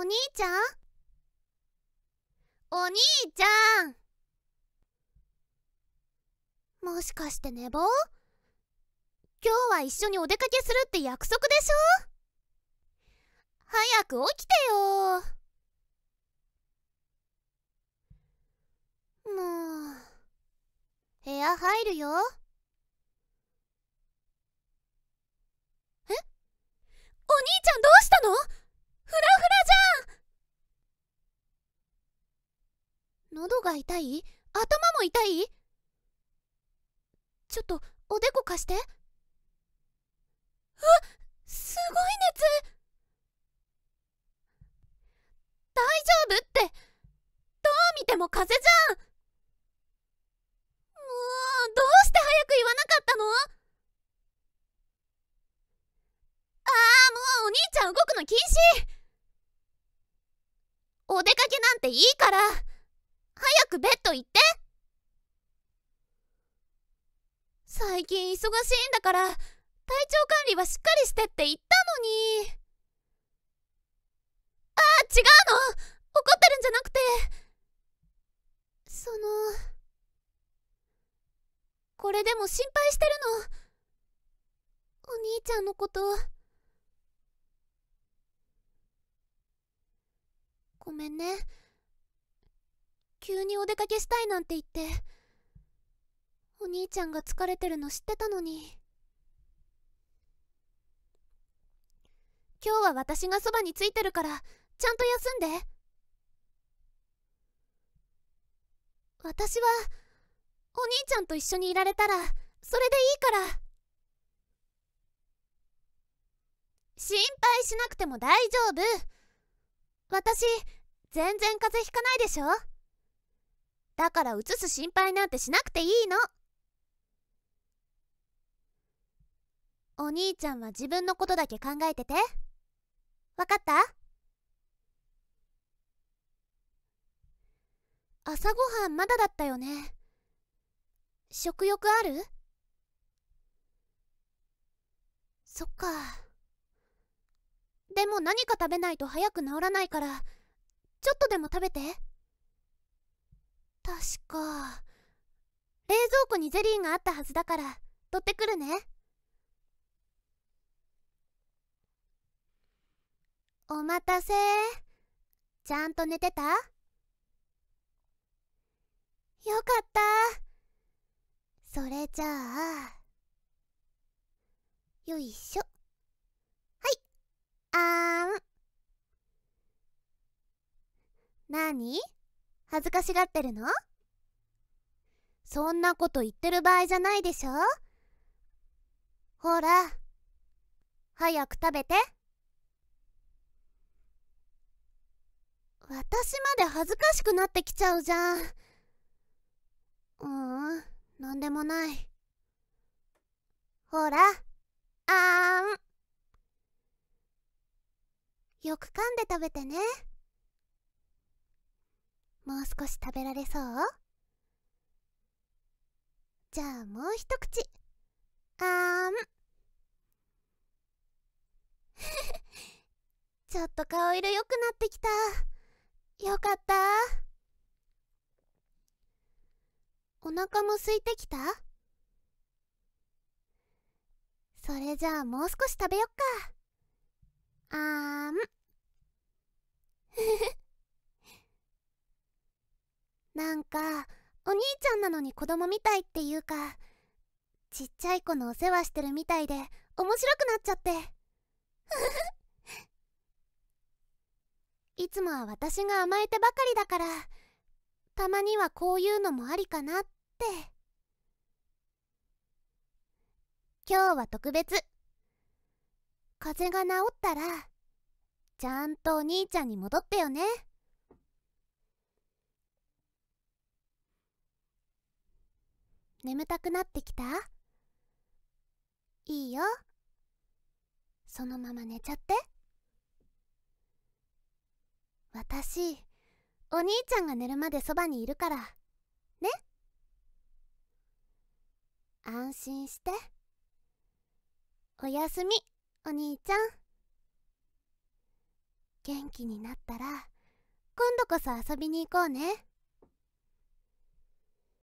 お兄ちゃんお兄ちゃんもしかして寝坊今日は一緒にお出かけするって約束でしょ早く起きてよ喉が痛い頭も痛いちょっとおでこ貸してあすごい熱大丈夫ってどう見ても風邪じゃんもうどうして早く言わなかったのああもうお兄ちゃん動くの禁止お出かけなんていいから早くベッド行って最近忙しいんだから体調管理はしっかりしてって言ったのにああ違うの怒ってるんじゃなくてそのこれでも心配してるのお兄ちゃんのことごめんね急にお出かけしたいなんて言ってお兄ちゃんが疲れてるの知ってたのに今日は私がそばについてるからちゃんと休んで私はお兄ちゃんと一緒にいられたらそれでいいから心配しなくても大丈夫私全然風邪ひかないでしょだから移す心配なんてしなくていいのお兄ちゃんは自分のことだけ考えてて分かった朝ごはんまだだったよね食欲あるそっかでも何か食べないと早く治らないからちょっとでも食べて。か冷蔵庫にゼリーがあったはずだから取ってくるねお待たせちゃんと寝てたよかったそれじゃあよいしょはいあーん何恥ずかしがってるのそんなこと言ってる場合じゃないでしょほら早く食べて私まで恥ずかしくなってきちゃうじゃんううん何でもないほらあーんよく噛んで食べてねもう少し食べられそうじゃあもう一口あーん ちょっと顔色良くなってきたよかったお腹も空いてきたそれじゃあもう少し食べよっかあーん なんかお兄ちゃんなのに子供みたいっていうかちっちゃい子のお世話してるみたいで面白くなっちゃって いつもは私が甘えてばかりだからたまにはこういうのもありかなって今日は特別風邪が治ったらちゃんとお兄ちゃんに戻ってよね。眠たくなってきたいいよそのまま寝ちゃって私お兄ちゃんが寝るまでそばにいるからね安心しておやすみお兄ちゃん元気になったら今度こそ遊びに行こうね